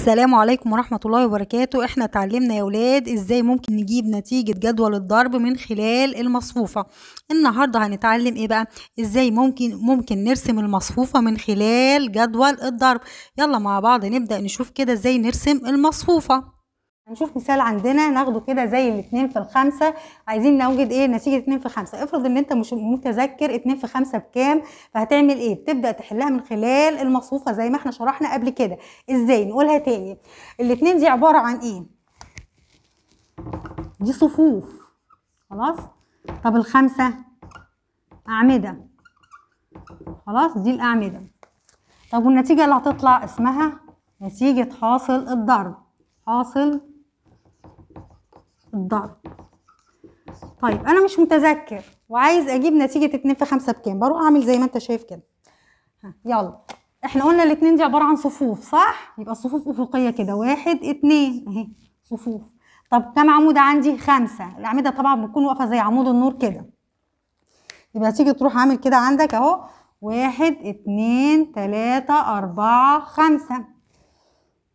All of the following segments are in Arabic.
السلام عليكم ورحمة الله وبركاته احنا اتعلمنا يا ولاد ازاي ممكن نجيب نتيجة جدول الضرب من خلال المصفوفة النهاردة هنتعلم ايه بقى ازاي ممكن ممكن نرسم المصفوفة من خلال جدول الضرب يلا مع بعض نبدأ نشوف كده ازاي نرسم المصفوفة هنشوف مثال عندنا ناخده كده زي الاثنين في الخمسة عايزين نوجد ايه نتيجة اثنين في خمسة افرض ان انت مش متذكر اثنين في خمسة بكام فهتعمل ايه بتبدأ تحلها من خلال المصفوفة زي ما احنا شرحنا قبل كده ازاي نقولها تاني الاثنين دي عبارة عن ايه دي صفوف خلاص طب الخمسة أعمدة خلاص دي الأعمدة طب والنتيجة اللي هتطلع اسمها نتيجة حاصل الضرب حاصل الضرب طيب انا مش متذكر وعايز اجيب نتيجه 2 في 5 بكام بروح اعمل زي ما انت شايف كده يلا احنا قلنا الاثنين دي عباره عن صفوف صح يبقى الصفوف افقيه كده واحد اتنين اهي صفوف طب كام عمود عندي خمسة الاعمده طبعا بتكون واقفه زي عمود النور كده يبقى تيجي تروح عامل كده عندك اهو واحد اتنين تلاته اربعه خمسة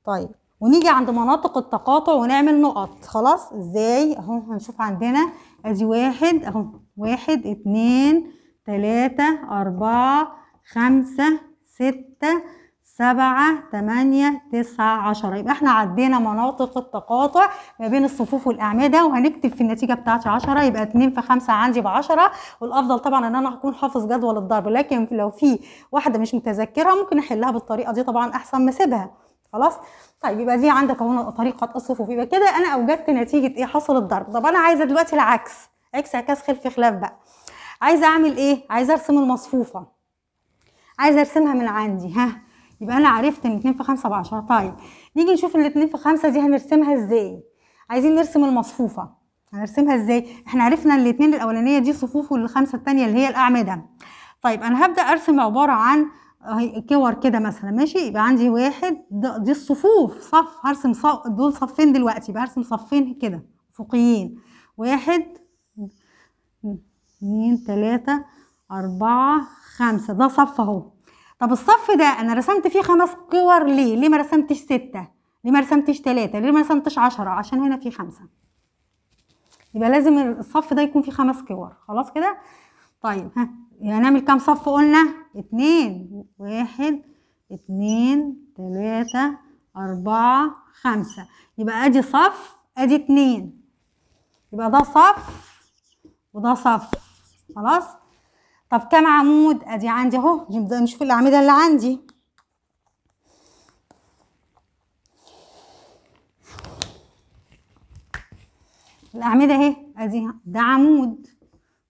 طيب ونيجي عند مناطق التقاطع ونعمل نقط خلاص ازاي اهو هنشوف عندنا ادي واحد اهو واحد اتنين تلاتة اربعة خمسة ستة سبعة تمانية تسعة عشرة يبقى احنا عدينا مناطق التقاطع ما بين الصفوف والأعمدة وهنكتب في النتيجة بتاعتي عشرة يبقى اتنين في خمسة عندي بعشرة والأفضل طبعا إن أنا هكون حافظ جدول الضرب لكن لو في واحدة مش متذكرها ممكن أحلها بالطريقة دي طبعا أحسن ما أسيبها خلاص طيب يبقى دي عندك اهو طريقه الصفوف يبقى كده انا اوجدت نتيجه ايه حصل الضرب طب انا عايزه دلوقتي العكس عكس عكس خلف خلاف بقى عايزه اعمل ايه عايزه ارسم المصفوفه عايزه ارسمها من عندي ها يبقى انا عرفت ان 2 في 5 ب 10 طيب نيجي نشوف ال 2 في 5 دي هنرسمها ازاي عايزين نرسم المصفوفه هنرسمها ازاي احنا عرفنا الاثنين الاولانيه دي صفوف والخمسه الثانيه اللي هي الاعمده طيب انا هبدا ارسم عباره عن كور كده مثلا ماشي يبقى عندي واحد دي الصفوف صف هرسم صف دول صفين دلوقتي يبقى هرسم صفين كده افقيين واحد اتنين تلاتة أربعة خمسة ده صف أهو طب الصف ده أنا رسمت فيه خمس كور ليه؟ ليه ما رسمتش ستة؟ ليه ما رسمتش تلاتة؟ ليه ما رسمتش عشرة؟ عشان هنا فيه خمسة يبقى لازم الصف ده يكون فيه خمس كور خلاص كده؟ طيب ها هنعمل يعني كام صف قلنا اتنين واحد اتنين تلاتة أربعة خمسة يبقى أدي صف أدي اتنين يبقى ده صف وده صف خلاص طب كام عمود أدي عندي أهو نبدأ نشوف الأعمدة اللي عندي الأعمدة أهي أدي ده عمود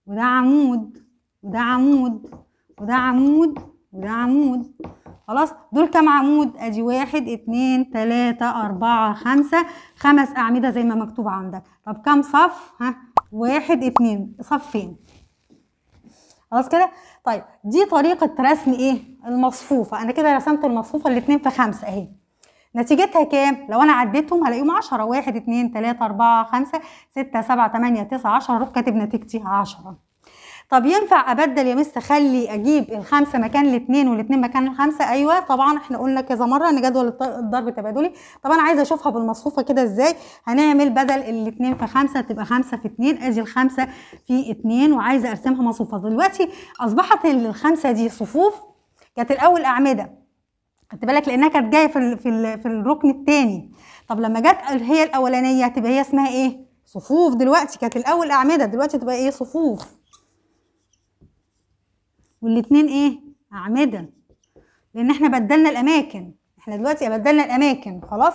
وده عمود وده عمود وده عمود وده عمود خلاص دول كام عمود ادي واحد اتنين تلاتة اربعة خمسة خمس اعمدة زي ما مكتوب عندك طب كام صف ها واحد اتنين صفين خلاص كده طيب دي طريقة رسم ايه المصفوفة انا كده رسمت المصفوفة الاتنين في خمسة اهي نتيجتها كام؟ لو أنا عديتهم هلاقيهم 10 واحد اتنين تلاتة اربعة خمسة ستة سبعة 8 9 10 أروح كاتب نتيجتي 10 طب ينفع ابدل يا مس اخلي اجيب الخمسه مكان الاثنين والاثنين مكان الخمسه ايوه طبعا احنا قلنا كذا مره ان جدول الضرب تبادلي طب انا عايزه اشوفها بالمصفوفه كده ازاي هنعمل بدل الاثنين في خمسه تبقى خمسه في اثنين ادي الخمسه في اثنين وعايزه ارسمها مصفوفه دلوقتي اصبحت الخمسه دي صفوف كانت الاول اعمده خدت بالك لانها كانت جايه في في, في الركن الثاني طب لما جت هي الاولانيه تبقى هي اسمها ايه صفوف دلوقتي كانت الاول اعمده دلوقتي تبقى ايه صفوف والاتنين ايه اعمده لان احنا بدلنا الاماكن احنا دلوقتي بدلنا الاماكن خلاص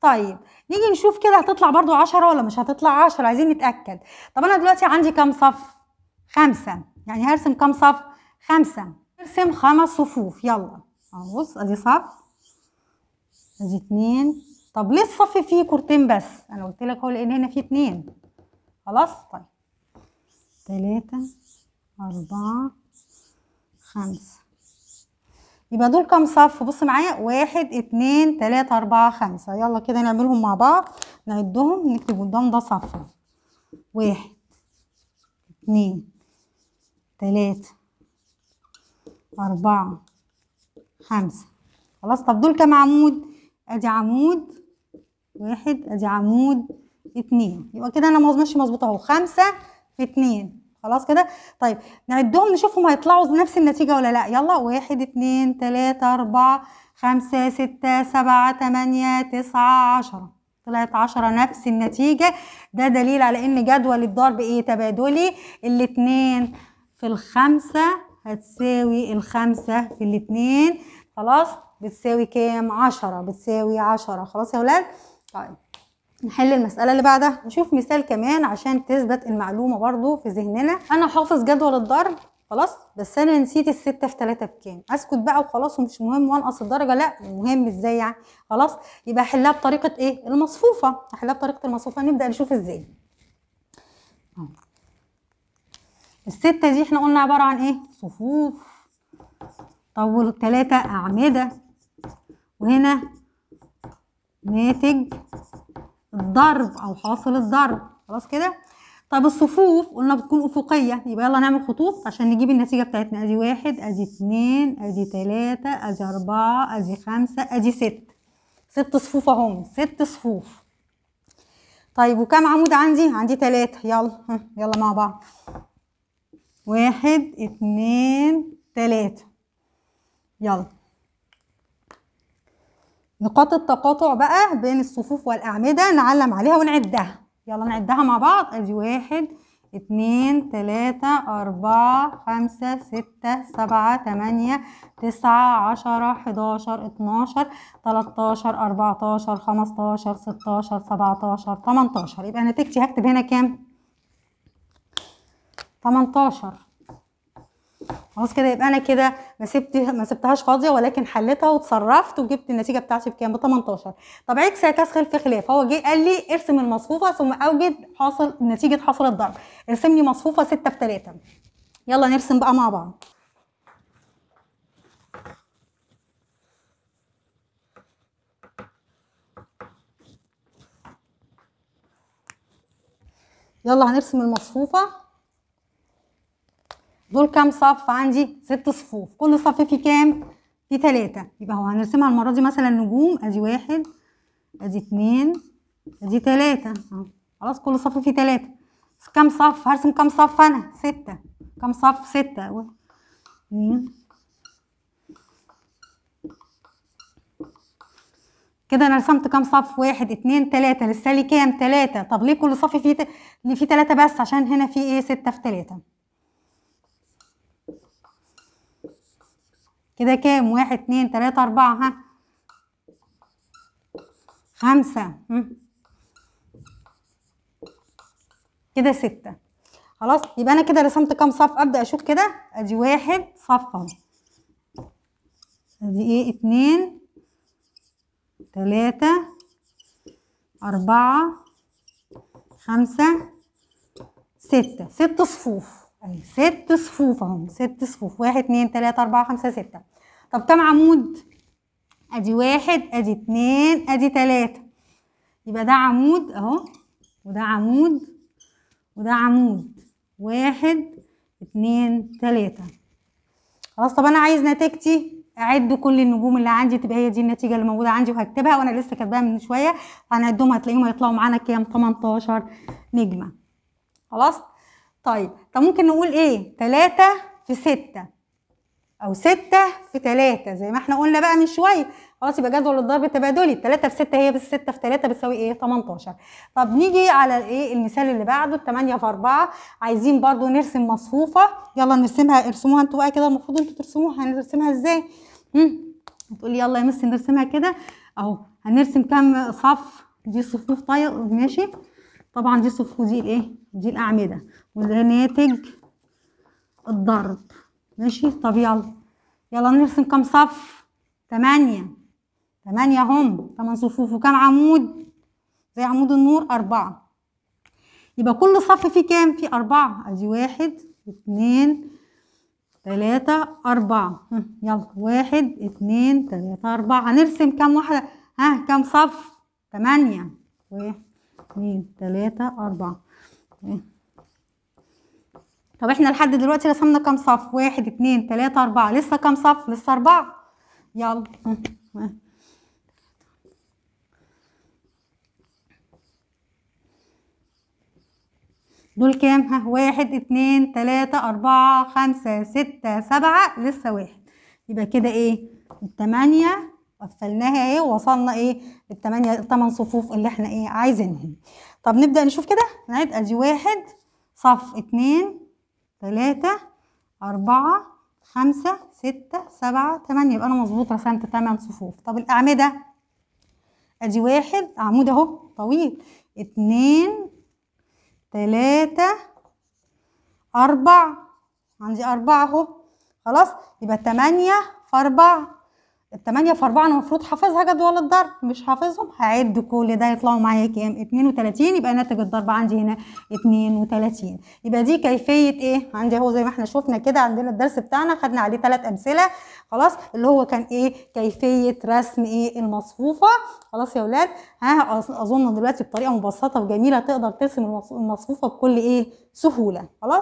طيب نيجي نشوف كده هتطلع برضو عشرة ولا مش هتطلع عشرة عايزين نتاكد طب انا دلوقتي عندي كام صف خمسة يعني هرسم كام صف خمسة ارسم خمس صفوف يلا اهو بص ادي صف ادي اتنين طب ليه الصف فيه كورتين بس انا قلت لك هو لان هنا فيه اتنين خلاص طيب تلاتة أربعة خمسة يبقى دول كام صف بص معايا واحد اتنين تلاتة اربعة خمسة يلا كده نعملهم مع بعض نعدهم نكتب قدام ده صف واحد اتنين تلاتة أربعة خمسة خلاص طب دول كام عمود ادي عمود واحد ادي عمود اتنين يبقى كده انا ماشي مظبوطة اهو خمسة في اتنين خلاص كده طيب نعدهم نشوفهم هيطلعوا نفس النتيجه ولا لا يلا واحد اتنين تلاته اربعه خمسه سته سبعه تمانيه تسعه عشره طلعت عشره نفس النتيجة ده دليل على ان جدول الضرب ايه تبادلي الاتنين في الخمسة هتساوي الخمسة في الاتنين خلاص بتساوي كام عشرة بتساوي عشرة خلاص يا ولاد طيب نحل المسألة اللي بعدها نشوف مثال كمان عشان تثبت المعلومة برضو في ذهننا أنا حافظ جدول الضرب خلاص بس انا نسيت الستة في ثلاثة بكام اسكت بقى وخلاص ومش مهم وانقص الدرجة لا مهم ازاي يعني خلاص يبقى احلها بطريقة ايه المصفوفة احلها بطريقة المصفوفة نبدأ نشوف ازاي الستة دي احنا قلنا عبارة عن ايه صفوف طول ثلاثة اعمدة وهنا ناتج الضرب او حاصل الضرب خلاص كده طب الصفوف قلنا بتكون افقيه يبقى يلا نعمل خطوط عشان نجيب النتيجه بتاعتنا ادي واحد ادي اتنين ادي تلاته ادي اربعه ادي خمسه ادي ست ست صفوف اهم ست صفوف طيب وكم عمود عندي عندي تلاته يلا يلا مع بعض واحد اتنين تلاته يلا نقاط التقاطع بقى بين الصفوف والأعمدة نعلم عليها ونعدها يلا نعدها مع بعض ادي واحد اتنين تلاتة أربعة خمسة ستة سبعة تمانية تسعة عشرة حداشر اتناشر تلاتاشر أربعتاشر خمستاشر ستاشر سبعتاشر تمنتاشر يبقى نتيجتي هكتب هنا كام؟ تمنتاشر خلاص كده يبقى انا كده ما سبت ما سبتهاش فاضيه ولكن حليتها وتصرفت وجبت النتيجه بتاعتي بكام ب 18 طب عكس عكس خلف خلاف هو جه قال لي ارسم المصفوفه ثم اوجد حاصل نتيجه حاصل الضرب ارسم لي مصفوفه 6 في 3 يلا نرسم بقى مع بعض يلا هنرسم المصفوفه دول كام صف عندي ست صفوف كل صف في كام في تلاتة يبقى هو هنرسمها المرة دي مثلا نجوم ادي واحد ادي اتنين ادي تلاتة خلاص كل صف في تلاتة كام صف هرسم كام صف انا ستة كام صف ستة اتنين كده انا رسمت كام صف واحد اتنين تلاتة لسه لي كام تلاتة طب ليه كل صف فيه ت... ليه فيه تلاتة بس عشان هنا فيه ايه ستة في تلاتة كده كام واحد اتنين تلاتة اربعة ها خمسة كده ستة خلاص يبقى انا كده رسمت كام صف ابدا اشوف كده ادي واحد صف ادي ايه اتنين تلاتة اربعة خمسة ستة ست صفوف يعني ست صفوف اهم ست صفوف واحد اتنين تلاتة أربعة خمسة ستة طب كام عمود؟ أدي واحد أدي اتنين أدي تلاتة يبقى ده عمود أهو وده عمود وده عمود واحد اتنين تلاتة خلاص طب أنا عايز نتيجتي أعد كل النجوم اللي عندي تبقى هي دي النتيجة اللي موجودة عندي وهكتبها وأنا لسه كاتباها من شوية هنعدهم هتلاقيهم هيطلعوا معانا كام؟ 18 نجمة خلاص طيب طب ممكن نقول ايه تلاتة في ستة او ستة في تلاتة زي ما احنا قلنا بقى من شوية خلاص يبقى جدول الضرب التبادلي التلاتة في ستة هي بس 6 في تلاتة بتساوي ايه 18 طب نيجي على ايه المثال اللي بعده التمانية في أربعة عايزين برضو نرسم مصفوفة يلا نرسمها ارسموها انتوا بقى كده المفروض انتوا ترسموها هنرسمها ازاي تقولي يلا يا مس نرسمها كده اهو هنرسم كام صف دي صفوف طيب ماشي طبعا دي صفوف دي الايه دي الاعمده وده ناتج الضرب ماشي طب يلا يلا نرسم كام صف تمانية تمانية هم تمن صفوف وكم عمود زي عمود النور أربعة يبقى كل صف فيه كام فيه أربعة أدي واحد اتنين تلاتة أربعة يلا واحد اتنين تلاتة أربعة هنرسم كام واحدة ها كام صف تمانية واحد اتنين تلاتة أربعة طب احنا لحد دلوقتي رسمنا كام صف واحد اتنين تلاتة اربعة لسه كام صف لسه اربعة يلا دول كام ها واحد اتنين تلاتة اربعة خمسة ستة سبعة لسه واحد يبقى كده ايه التمانية قفلناها ايه ووصلنا ايه للتمانية التمن صفوف اللي احنا ايه عايزينهم طب نبدأ نشوف كده نعد ادي واحد صف اتنين 3 أربعة خمسة ستة سبعة تمانية يبقى أنا مظبوط رسمت تمن صفوف طب الأعمدة أدي واحد عمود أهو طويل اتنين تلاتة أربع عندي أربعة أهو خلاص يبقى تمانية في أربعة التمانية في أربعة أنا المفروض حافظها جدول الضرب مش حافظهم هعد كل ده يطلعوا معايا كام؟ اتنين وتلاتين يبقى ناتج الضرب عندي هنا اتنين وتلاتين يبقى دي كيفية إيه؟ عندي أهو زي ما إحنا شفنا كده عندنا الدرس بتاعنا خدنا عليه تلات أمثلة خلاص اللي هو كان إيه؟ كيفية رسم إيه؟ المصفوفة خلاص يا ولاد ها أظن دلوقتي بطريقة مبسطة وجميلة تقدر ترسم المصفوفة بكل إيه؟ سهولة خلاص